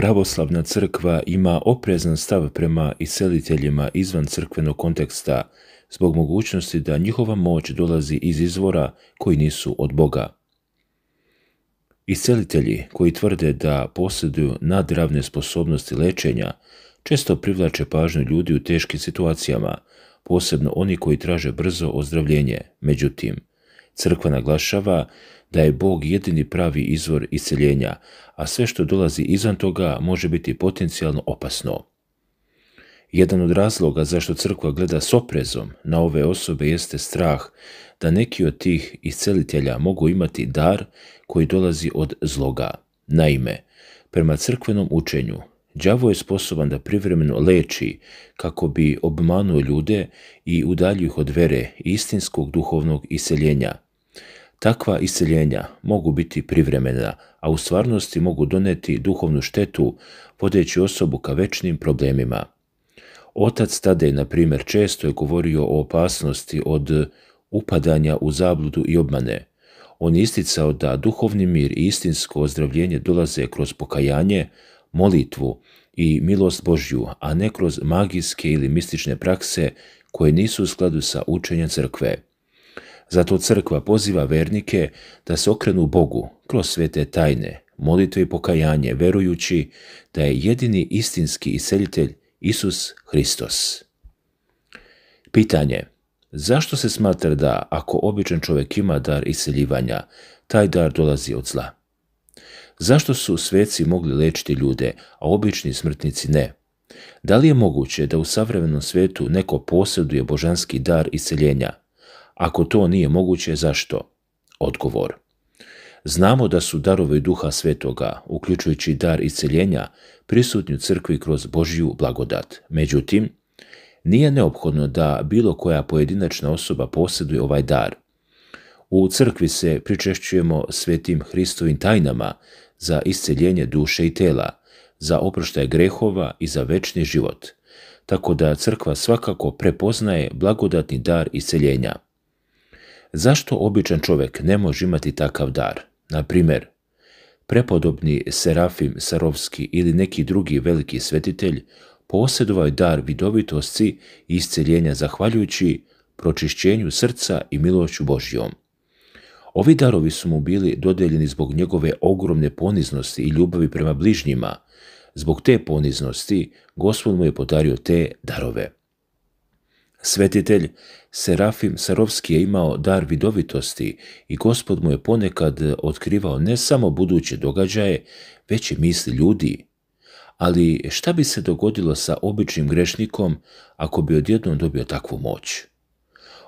pravoslavna crkva ima oprezan stav prema iseliteljima izvan crkvenog konteksta zbog mogućnosti da njihova moć dolazi iz izvora koji nisu od Boga. Iselitelji koji tvrde da posjeduju nadravne sposobnosti lečenja često privlače pažnju ljudi u teškim situacijama, posebno oni koji traže brzo ozdravljenje. Međutim, Crkva naglašava da je Bog jedini pravi izvor isceljenja, a sve što dolazi izvan toga može biti potencijalno opasno. Jedan od razloga zašto crkva gleda s oprezom na ove osobe jeste strah da neki od tih iscelitelja mogu imati dar koji dolazi od zloga. Naime, prema crkvenom učenju, đavo je sposoban da privremeno leči kako bi obmanuo ljude i udaljio ih od vere istinskog duhovnog iseljenja – Takva iseljenja mogu biti privremena, a u stvarnosti mogu doneti duhovnu štetu, vodeći osobu ka večnim problemima. Otac je, na primjer, često je govorio o opasnosti od upadanja u zabludu i obmane. On je isticao da duhovni mir i istinsko ozdravljenje dolaze kroz pokajanje, molitvu i milost Božju, a ne kroz magijske ili mistične prakse koje nisu u skladu sa učenjem crkve. Zato crkva poziva vernike da se okrenu Bogu kroz svete tajne, molitve i pokajanje, verujući da je jedini istinski iselitelj Isus Hristos. Pitanje. Zašto se smatra da ako običan čovjek ima dar iseljivanja, taj dar dolazi od zla? Zašto su sveci mogli lečiti ljude, a obični smrtnici ne? Da li je moguće da u savremenom svetu neko posjeduje božanski dar iseljenja, ako to nije moguće, zašto? Odgovor. Znamo da su darovi duha svetoga, uključujući dar isceljenja, prisutni u crkvi kroz Božiju blagodat. Međutim, nije neophodno da bilo koja pojedinačna osoba posjeduje ovaj dar. U crkvi se pričešćujemo svetim Hristovim tajnama za isceljenje duše i tela, za oproštaj grehova i za večni život, tako da crkva svakako prepoznaje blagodatni dar isceljenja. Zašto običan čovjek ne može imati takav dar? Na primjer, prepodobni Serafim Sarovski ili neki drugi veliki svetitelj posjedovao dar vidovitosti i isceljenja zahvaljujući pročišćenju srca i milošću Božjom. Ovi darovi su mu bili dodeljeni zbog njegove ogromne poniznosti i ljubavi prema bližnjima. Zbog te poniznosti gospod mu je podario te darove. Svetitelj Serafim Sarovski je imao dar vidovitosti i gospod mu je ponekad otkrivao ne samo buduće događaje, već i misli ljudi. Ali šta bi se dogodilo sa običnim grešnikom ako bi odjednom dobio takvu moć?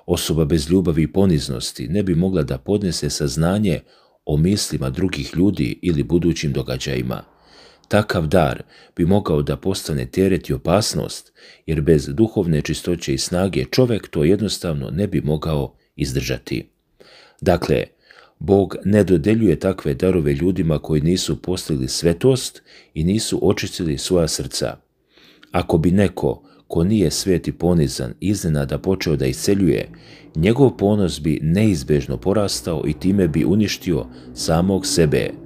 Osoba bez ljubavi i poniznosti ne bi mogla da podnese saznanje o mislima drugih ljudi ili budućim događajima. Takav dar bi mogao da postane teret i opasnost, jer bez duhovne čistoće i snage čovek to jednostavno ne bi mogao izdržati. Dakle, Bog ne dodeljuje takve darove ljudima koji nisu postigli svetost i nisu očistili svoja srca. Ako bi neko ko nije svet i ponizan iznenada počeo da isceljuje, njegov ponos bi neizbežno porastao i time bi uništio samog sebe,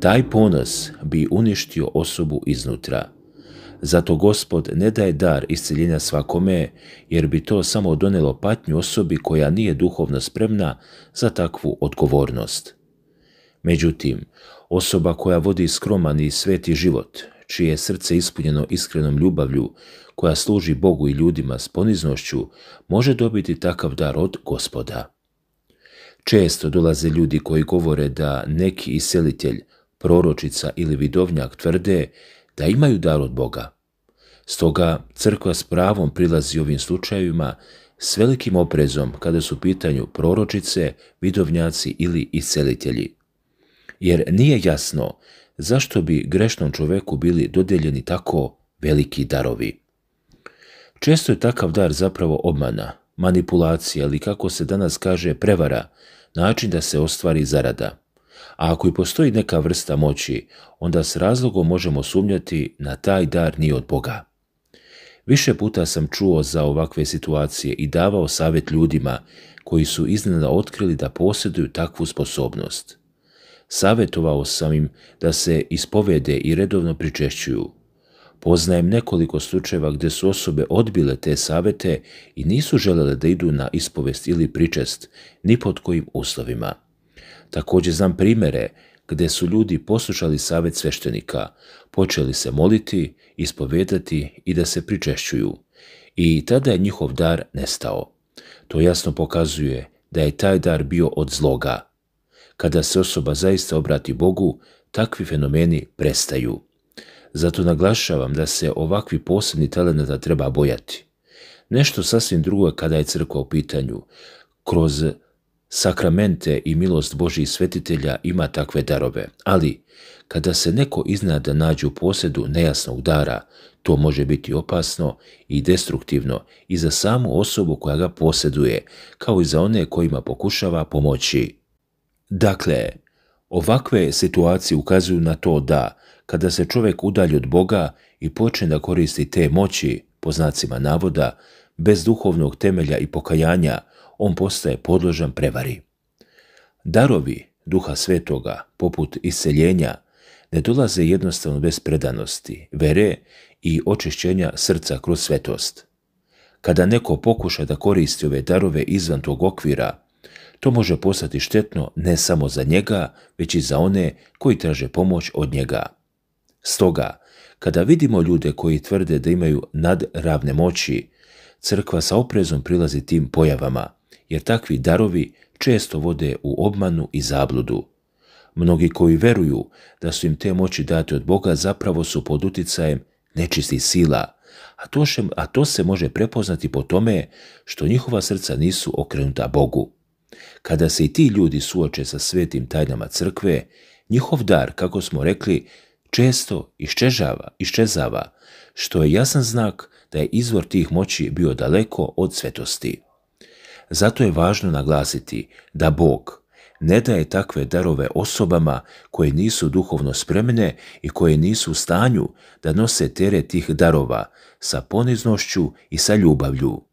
taj ponos bi uništio osobu iznutra. Zato gospod ne daje dar isciljenja svakome, jer bi to samo donelo patnju osobi koja nije duhovno spremna za takvu odgovornost. Međutim, osoba koja vodi skroman i sveti život, čije je srce ispunjeno iskrenom ljubavlju, koja služi Bogu i ljudima s poniznošću, može dobiti takav dar od gospoda. Često dolaze ljudi koji govore da neki iselitelj proročica ili vidovnjak tvrde da imaju dar od Boga. Stoga crkva s pravom prilazi ovim slučajevima s velikim oprezom kada su u pitanju proročice, vidovnjaci ili iscelitelji. Jer nije jasno zašto bi grešnom čoveku bili dodeljeni tako veliki darovi. Često je takav dar zapravo obmana, manipulacija ili kako se danas kaže prevara, način da se ostvari zarada a ako i postoji neka vrsta moći, onda s razlogom možemo sumnjati na taj dar nije od Boga. Više puta sam čuo za ovakve situacije i davao savjet ljudima koji su iznena otkrili da posjeduju takvu sposobnost. Savjetovao sam im da se ispovede i redovno pričešćuju. Poznajem nekoliko slučajeva gdje su osobe odbile te savete i nisu želele da idu na ispovest ili pričest, ni pod kojim uslovima. Također znam primere gdje su ljudi poslušali savjet sveštenika, počeli se moliti, ispovedati i da se pričešćuju. I tada je njihov dar nestao. To jasno pokazuje da je taj dar bio od zloga. Kada se osoba zaista obrati Bogu, takvi fenomeni prestaju. Zato naglašavam da se ovakvi posebni talenata treba bojati. Nešto sasvim drugo je kada je crkva u pitanju. Kroz sakramente i milost Božih svetitelja ima takve darove, ali kada se neko iznada nađe u posjedu nejasnog dara, to može biti opasno i destruktivno i za samu osobu koja ga posjeduje, kao i za one kojima pokušava pomoći. Dakle, ovakve situacije ukazuju na to da, kada se čovjek udalji od Boga i počne da koristi te moći, po znacima navoda, bez duhovnog temelja i pokajanja, on postaje podložan prevari. Darovi duha svetoga, poput iseljenja, ne dolaze jednostavno bez predanosti, vere i očišćenja srca kroz svetost. Kada neko pokuša da koristi ove darove izvan tog okvira, to može postati štetno ne samo za njega, već i za one koji traže pomoć od njega. Stoga, kada vidimo ljude koji tvrde da imaju nadravne moći, crkva sa oprezom prilazi tim pojavama, jer takvi darovi često vode u obmanu i zabludu. Mnogi koji veruju da su im te moći date od Boga zapravo su pod uticajem nečistih sila, a to, a to se može prepoznati po tome što njihova srca nisu okrenuta Bogu. Kada se i ti ljudi suoče sa svetim tajnama crkve, njihov dar, kako smo rekli, često iščežava, iščezava, što je jasan znak da je izvor tih moći bio daleko od svetosti. Zato je važno naglasiti da Bog ne daje takve darove osobama koje nisu duhovno spremne i koje nisu u stanju da nose teret tih darova sa poniznošću i sa ljubavlju.